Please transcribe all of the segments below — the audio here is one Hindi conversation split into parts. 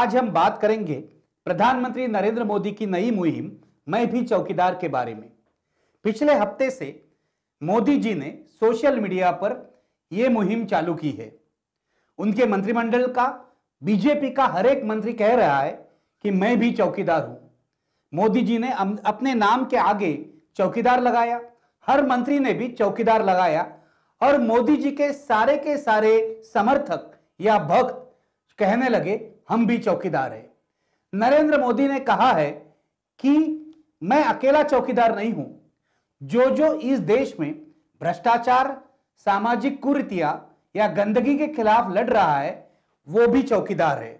आज हम बात करेंगे प्रधानमंत्री नरेंद्र मोदी की नई मुहिम मैं भी चौकीदार के बारे में पिछले हफ्ते से मोदी जी ने सोशल मीडिया पर यह मुहिम चालू की है उनके मंत्रिमंडल का बीजेपी का हर एक मंत्री कह रहा है कि मैं भी चौकीदार हूं मोदी जी ने अपने नाम के आगे चौकीदार लगाया हर मंत्री ने भी चौकीदार लगाया और मोदी जी के सारे के सारे समर्थक या भक्त कहने लगे हम भी चौकीदार हैं नरेंद्र मोदी ने कहा है कि मैं अकेला चौकीदार नहीं हूं जो जो इस देश में भ्रष्टाचार सामाजिक कुरीतियां या गंदगी के खिलाफ लड़ रहा है वो भी चौकीदार है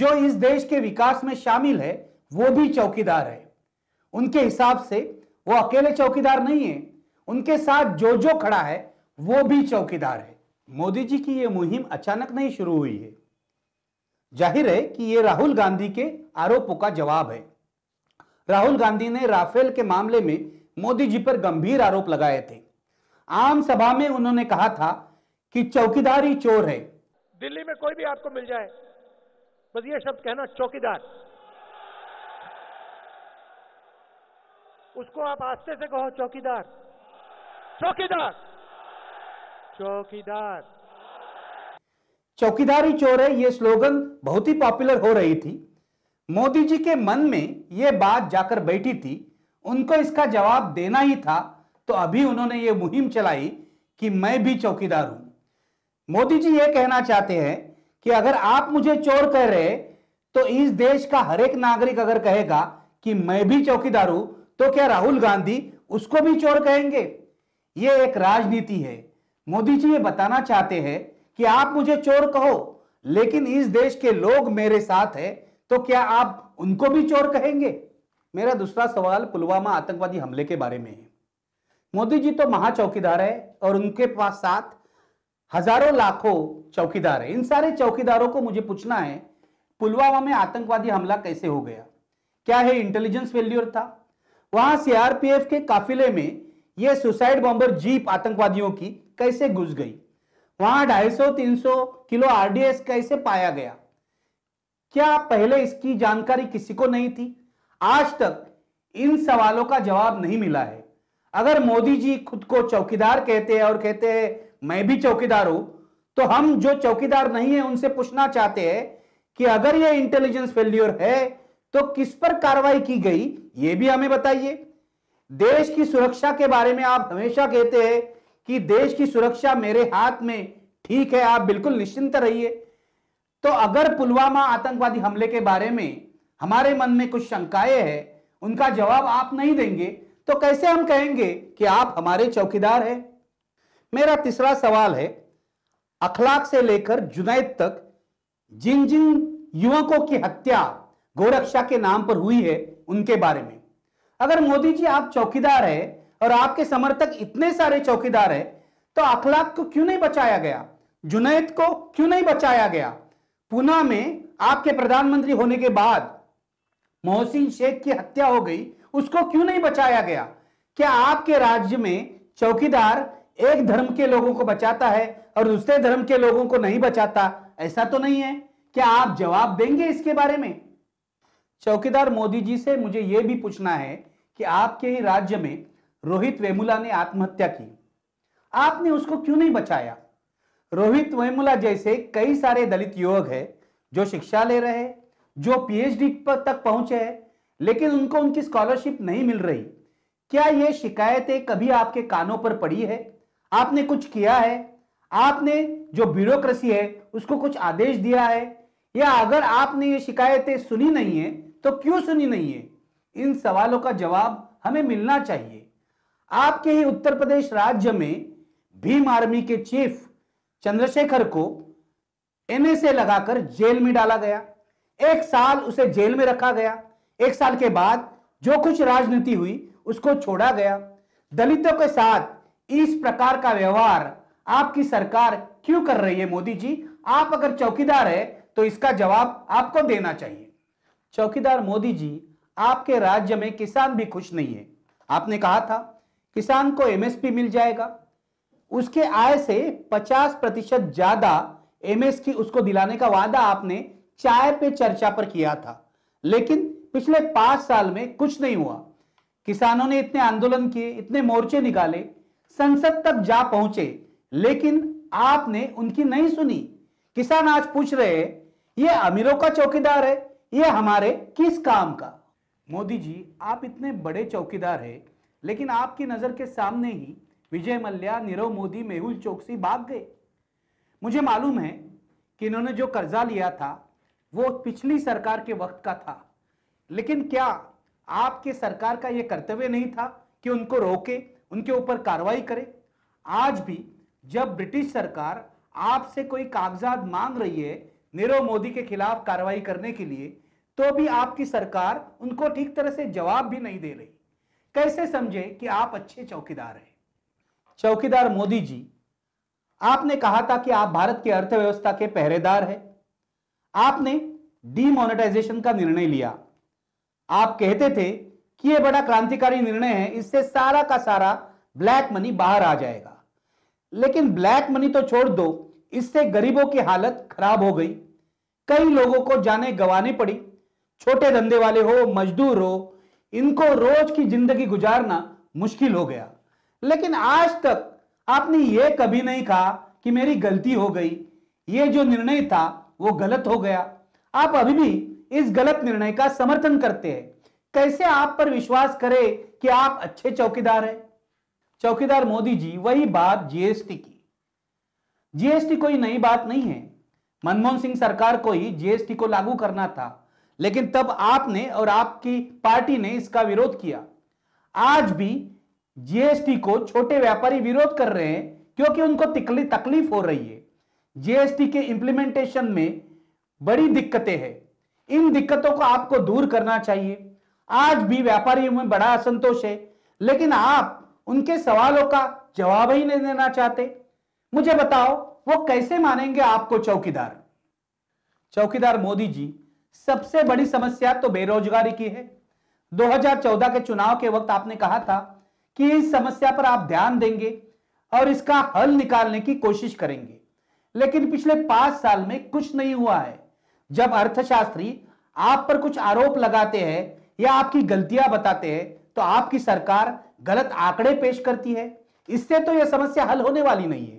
जो इस देश के विकास में शामिल है वो भी चौकीदार है उनके हिसाब से वो अकेले चौकीदार नहीं है उनके साथ जो जो खड़ा है वो भी चौकीदार है मोदी जी की ये मुहिम अचानक नहीं शुरू हुई है जाहिर है कि ये राहुल गांधी के आरोपों का जवाब है राहुल गांधी ने राफेल के मामले में मोदी जी पर गंभीर आरोप लगाए थे आम सभा में उन्होंने कहा था कि चौकीदार ही चोर है दिल्ली में कोई भी आपको मिल जाए बस ये शब्द कहना चौकीदार उसको आप आस्ते से कहो चौकीदार चौकीदार चौकीदार चौकीदारी चोर है ये स्लोगन बहुत ही पॉपुलर हो रही थी मोदी जी के मन में ये बात जाकर बैठी थी उनको इसका जवाब देना ही था तो अभी उन्होंने ये मुहिम चलाई कि मैं भी चौकीदार हूं मोदी जी ये कहना चाहते हैं कि अगर आप मुझे चोर कह रहे तो इस देश का हर एक नागरिक अगर कहेगा कि मैं भी चौकीदार हूं तो क्या राहुल गांधी उसको भी चोर कहेंगे ये एक राजनीति है मोदी जी ये बताना चाहते हैं कि आप मुझे चोर कहो लेकिन इस देश के लोग मेरे साथ है तो क्या आप उनको भी चोर कहेंगे मेरा दूसरा सवाल पुलवामा आतंकवादी हमले के बारे में है मोदी जी तो महाचौकीदार है और उनके पास साथ हजारों लाखों चौकीदार है इन सारे चौकीदारों को मुझे पूछना है पुलवामा में आतंकवादी हमला कैसे हो गया क्या है इंटेलिजेंस फेल्यूर था वहां सीआरपीएफ के काफिले में यह सुसाइड बॉम्बर जीप आतंकवादियों की कैसे घुस गई वहां 250 300 किलो आरडीएस कैसे पाया गया क्या पहले इसकी जानकारी किसी को नहीं थी आज तक इन सवालों का जवाब नहीं मिला है अगर मोदी जी खुद को चौकीदार कहते हैं और कहते हैं मैं भी चौकीदार हूं तो हम जो चौकीदार नहीं है उनसे पूछना चाहते हैं कि अगर यह इंटेलिजेंस फेल्योर है तो किस पर कार्रवाई की गई यह भी हमें बताइए देश की सुरक्षा के बारे में आप हमेशा कहते हैं कि देश की सुरक्षा मेरे हाथ में ठीक है आप बिल्कुल निश्चिंत रहिए तो अगर पुलवामा आतंकवादी हमले के बारे में हमारे मन में कुछ शंकाएं हैं उनका जवाब आप नहीं देंगे तो कैसे हम कहेंगे कि आप हमारे चौकीदार हैं मेरा तीसरा सवाल है अखलाक से लेकर जुनैद तक जिन जिन युवकों की हत्या गोरक्षा के नाम पर हुई है उनके बारे में अगर मोदी जी आप चौकीदार है और आपके समर्थक इतने सारे चौकीदार हैं तो अखलाक को क्यों नहीं बचाया गया जुनैद को क्यों नहीं बचाया गया पुना में आपके प्रधानमंत्री होने के बाद मोहसिन शेख की हत्या हो गई उसको क्यों नहीं बचाया गया क्या आपके राज्य में चौकीदार एक धर्म के लोगों को बचाता है और दूसरे धर्म के लोगों को नहीं बचाता ऐसा तो नहीं है क्या आप जवाब देंगे इसके बारे में चौकीदार मोदी जी से मुझे यह भी पूछना है कि आपके ही राज्य में रोहित वेमुला ने आत्महत्या की आपने उसको क्यों नहीं बचाया रोहित वेमुला जैसे कई सारे दलित युवक हैं जो शिक्षा ले रहे जो पीएचडी पर तक पहुंचे हैं लेकिन उनको उनकी स्कॉलरशिप नहीं मिल रही क्या ये शिकायतें कभी आपके कानों पर पड़ी है आपने कुछ किया है आपने जो ब्यूरोक्रेसी है उसको कुछ आदेश दिया है या अगर आपने ये शिकायतें सुनी नहीं है तो क्यों सुनी नहीं है इन सवालों का जवाब हमें मिलना चाहिए आपके ही उत्तर प्रदेश राज्य में भीम आर्मी के चीफ चंद्रशेखर को एनएसए लगाकर जेल में डाला गया एक साल उसे जेल में रखा गया एक साल के बाद जो कुछ राजनीति हुई उसको छोड़ा गया दलितों के साथ इस प्रकार का व्यवहार आपकी सरकार क्यों कर रही है मोदी जी आप अगर चौकीदार है तो इसका जवाब आपको देना चाहिए चौकीदार मोदी जी आपके राज्य में किसान भी खुश नहीं है आपने कहा था किसान को एमएसपी मिल जाएगा उसके आय से 50 प्रतिशत ज्यादा एमएसपी उसको दिलाने का वादा आपने चाय पे चर्चा पर किया था लेकिन पिछले पांच साल में कुछ नहीं हुआ किसानों ने इतने आंदोलन किए इतने मोर्चे निकाले संसद तक जा पहुंचे लेकिन आपने उनकी नहीं सुनी किसान आज पूछ रहे हैं ये अमीरों का चौकीदार है ये हमारे किस काम का मोदी जी आप इतने बड़े चौकीदार हैं लेकिन आपकी नज़र के सामने ही विजय मल्या नीरव मोदी मेहुल चौकसी भाग गए मुझे मालूम है कि इन्होंने जो कर्जा लिया था वो पिछली सरकार के वक्त का था लेकिन क्या आपके सरकार का यह कर्तव्य नहीं था कि उनको रोके उनके ऊपर कार्रवाई करे आज भी जब ब्रिटिश सरकार आपसे कोई कागजात मांग रही है नीरव मोदी के खिलाफ कार्रवाई करने के लिए तो भी आपकी सरकार उनको ठीक तरह से जवाब भी नहीं दे रही कैसे समझे कि आप अच्छे चौकीदार हैं चौकीदार मोदी जी आपने कहा था कि आप भारत की अर्थव्यवस्था के पहरेदार हैं आपने डीमोनेटाइजेशन का निर्णय लिया आप कहते थे कि यह बड़ा क्रांतिकारी निर्णय है इससे सारा का सारा ब्लैक मनी बाहर आ जाएगा लेकिन ब्लैक मनी तो छोड़ दो इससे गरीबों की हालत खराब हो गई कई लोगों को जाने गंवानी पड़ी छोटे धंधे वाले हो मजदूर हो इनको रोज की जिंदगी गुजारना मुश्किल हो गया लेकिन आज तक आपने ये कभी नहीं कहा कि मेरी गलती हो गई ये जो निर्णय था वो गलत हो गया आप अभी भी इस गलत निर्णय का समर्थन करते हैं कैसे आप पर विश्वास करें कि आप अच्छे चौकीदार हैं चौकीदार मोदी जी वही बात जीएसटी की जीएसटी कोई नई बात नहीं है मनमोहन सिंह सरकार को ही जीएसटी को लागू करना था लेकिन तब आपने और आपकी पार्टी ने इसका विरोध किया आज भी जीएसटी को छोटे व्यापारी विरोध कर रहे हैं क्योंकि उनको तकलीफ हो रही है जीएसटी के इंप्लीमेंटेशन में बड़ी दिक्कतें हैं इन दिक्कतों को आपको दूर करना चाहिए आज भी व्यापारियों में बड़ा असंतोष है लेकिन आप उनके सवालों का जवाब ही नहीं देना चाहते मुझे बताओ वो कैसे मानेंगे आपको चौकीदार चौकीदार मोदी जी सबसे बड़ी समस्या तो बेरोजगारी की है 2014 के चुनाव के वक्त आपने कहा था कि इस समस्या पर आप ध्यान देंगे और इसका हल निकालने की कोशिश करेंगे लेकिन पिछले पांच साल में कुछ नहीं हुआ है जब अर्थशास्त्री आप पर कुछ आरोप लगाते हैं या आपकी गलतियां बताते हैं तो आपकी सरकार गलत आंकड़े पेश करती है इससे तो यह समस्या हल होने वाली नहीं है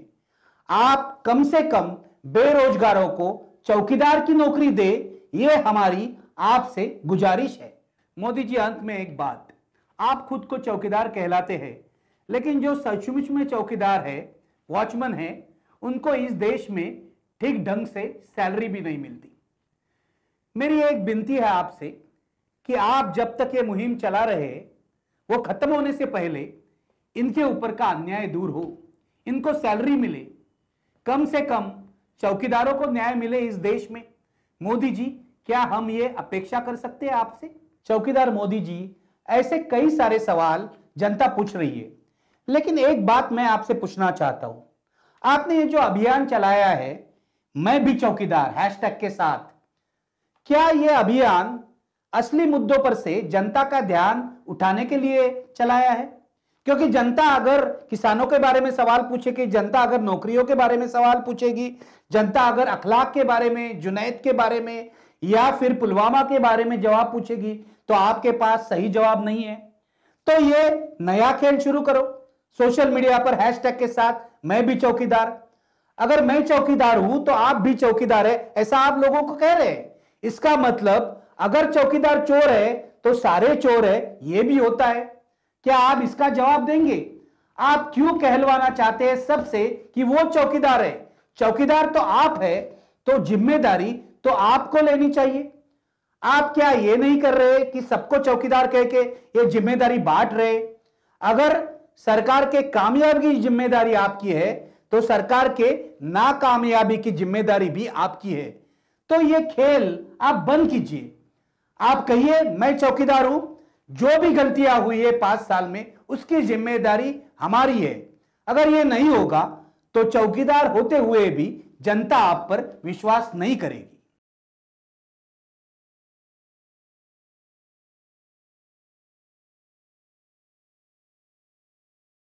आप कम से कम बेरोजगारों को चौकीदार की नौकरी दे ये हमारी आपसे गुजारिश है मोदी जी अंत में एक बात आप खुद को चौकीदार कहलाते हैं लेकिन जो सचमुच में चौकीदार है वॉचमैन है उनको इस देश में ठीक ढंग से सैलरी भी नहीं मिलती मेरी एक विनती है आपसे कि आप जब तक ये मुहिम चला रहे वो खत्म होने से पहले इनके ऊपर का अन्याय दूर हो इनको सैलरी मिले कम से कम चौकीदारों को न्याय मिले इस देश में मोदी जी क्या हम ये अपेक्षा कर सकते हैं आपसे चौकीदार मोदी जी ऐसे कई सारे सवाल जनता पूछ रही है लेकिन एक बात मैं आपसे पूछना चाहता हूं आपने ये जो अभियान चलाया है मैं भी चौकीदार हैशटैग के साथ क्या यह अभियान असली मुद्दों पर से जनता का ध्यान उठाने के लिए चलाया है क्योंकि जनता अगर किसानों के बारे में सवाल पूछेगी जनता अगर नौकरियों के बारे में सवाल पूछेगी जनता अगर अखलाक के बारे में जुनैद के बारे में या फिर पुलवामा के बारे में जवाब पूछेगी तो आपके पास सही जवाब नहीं है तो ये नया खेल शुरू करो सोशल मीडिया पर हैशटैग के साथ मैं भी चौकीदार अगर मैं चौकीदार हूं तो आप भी चौकीदार है ऐसा आप लोगों को कह रहे हैं इसका मतलब अगर चौकीदार चोर है तो सारे चोर है यह भी होता है क्या आप इसका जवाब देंगे आप क्यों कहलवाना चाहते हैं सबसे कि वो चौकीदार है चौकीदार तो आप है तो जिम्मेदारी तो आपको लेनी चाहिए आप क्या ये नहीं कर रहे कि सबको चौकीदार कह के ये जिम्मेदारी बांट रहे अगर सरकार के कामयाबी की जिम्मेदारी आपकी है तो सरकार के नाकामयाबी की जिम्मेदारी भी आपकी है तो ये खेल आप बंद कीजिए आप कहिए मैं चौकीदार हूं जो भी गलतियां हुई है पांच साल में उसकी जिम्मेदारी हमारी है अगर ये नहीं होगा तो चौकीदार होते हुए भी जनता आप पर विश्वास नहीं करेगी